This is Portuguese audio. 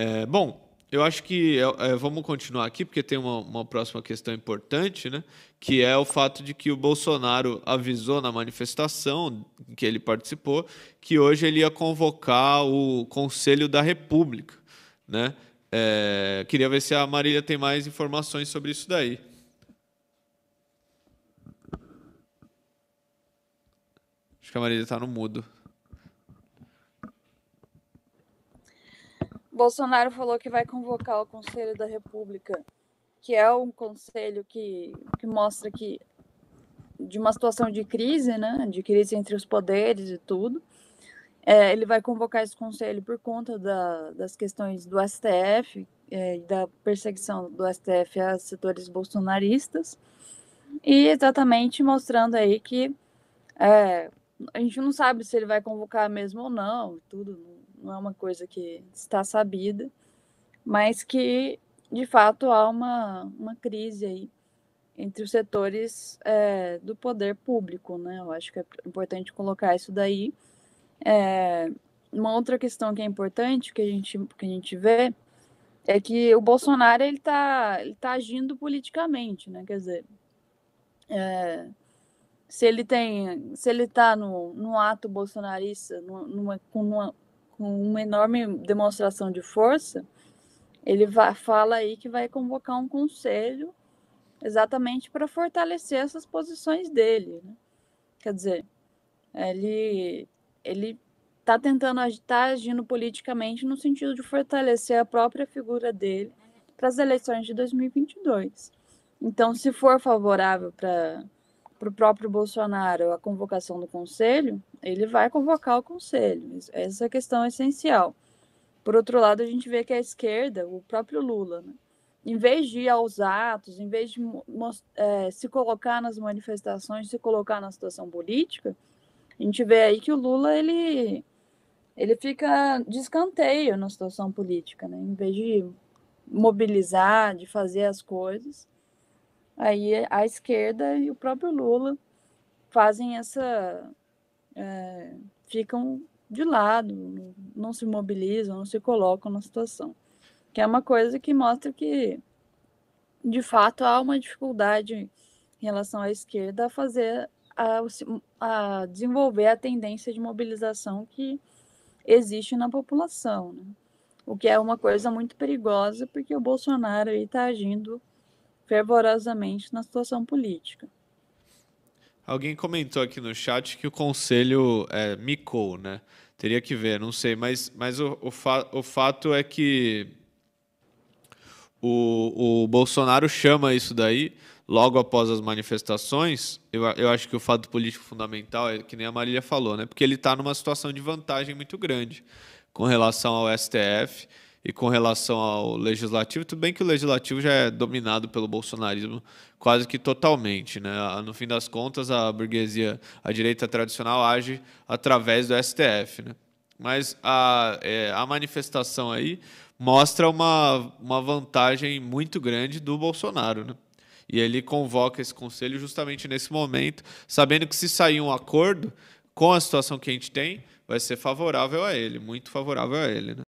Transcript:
É, bom, eu acho que é, é, vamos continuar aqui, porque tem uma, uma, próxima questão importante, né? Que é o fato de que o Bolsonaro avisou na manifestação que ele participou que hoje ele ia convocar o Conselho da República, né? É, queria ver se a Marília tem mais informações sobre isso daí. Acho que a Marília está no mudo. Bolsonaro falou que vai convocar o Conselho da República, que é um conselho que, que mostra que de uma situação de crise, né, de crise entre os poderes e tudo, é, ele vai convocar esse conselho por conta da, das questões do STF é, da perseguição do STF a setores bolsonaristas e exatamente mostrando aí que é, a gente não sabe se ele vai convocar mesmo ou não, tudo, não é uma coisa que está sabida, mas que de fato há uma, uma crise aí entre os setores é, do poder público, né? Eu acho que é importante colocar isso daí. É, uma outra questão que é importante que a gente que a gente vê é que o Bolsonaro ele está ele tá agindo politicamente, né? Quer dizer, é, se ele tem se ele está no, no ato bolsonarista, numa, numa, com uma enorme demonstração de força, ele vai, fala aí que vai convocar um conselho exatamente para fortalecer essas posições dele. Né? Quer dizer, ele ele está tentando agitar, tá agindo politicamente no sentido de fortalecer a própria figura dele para as eleições de 2022. Então, se for favorável para para o próprio Bolsonaro a convocação do conselho, ele vai convocar o conselho. Essa é a questão essencial. Por outro lado, a gente vê que a esquerda, o próprio Lula, né, em vez de ir aos atos, em vez de é, se colocar nas manifestações, se colocar na situação política, a gente vê aí que o Lula ele, ele fica de escanteio na situação política, né? em vez de mobilizar, de fazer as coisas aí a esquerda e o próprio Lula fazem essa. É, ficam de lado, não se mobilizam, não se colocam na situação. Que é uma coisa que mostra que, de fato, há uma dificuldade em relação à esquerda a fazer, a, a desenvolver a tendência de mobilização que existe na população. Né? O que é uma coisa muito perigosa, porque o Bolsonaro está agindo fervorosamente na situação política. Alguém comentou aqui no chat que o conselho é, micou, né? Teria que ver, não sei, mas, mas o, o, fa o fato é que o, o Bolsonaro chama isso daí logo após as manifestações. Eu, eu acho que o fato político fundamental é que nem a Marília falou, né? Porque ele está numa situação de vantagem muito grande com relação ao STF e com relação ao legislativo, tudo bem que o legislativo já é dominado pelo bolsonarismo quase que totalmente. Né? No fim das contas, a burguesia, a direita tradicional, age através do STF. Né? Mas a, é, a manifestação aí mostra uma, uma vantagem muito grande do Bolsonaro. Né? E ele convoca esse conselho justamente nesse momento, sabendo que se sair um acordo com a situação que a gente tem, vai ser favorável a ele, muito favorável a ele. Né?